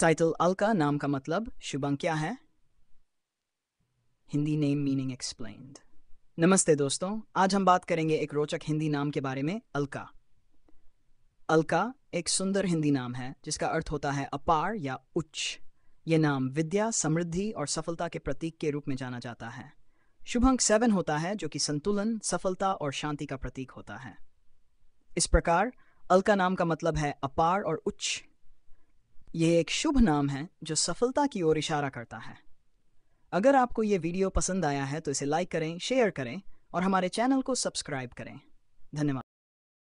title Alka नाम का मतलब शुभंग क्या है हिंदी नेम मीनिंग एक्सप्लेन्ड नमस्ते दोस्तों आज हम बात करेंगे एक रोचक हिंदी नाम के बारे में अलका अलका एक सुंदर हिंदी नाम है जिसका अर्थ होता है अपार या उच्च यह नाम विद्या समृद्धि और सफलता के प्रतीक के रूप में जाना जाता है शुभंक सेवन होता है जो कि संतुलन सफलता और शांति का प्रतीक होता है इस प्रकार अलका नाम का मतलब है अपार और उच्च यह एक शुभ नाम है जो सफलता की ओर इशारा करता है अगर आपको यह वीडियो पसंद आया है तो इसे लाइक करें शेयर करें और हमारे चैनल को सब्सक्राइब करें धन्यवाद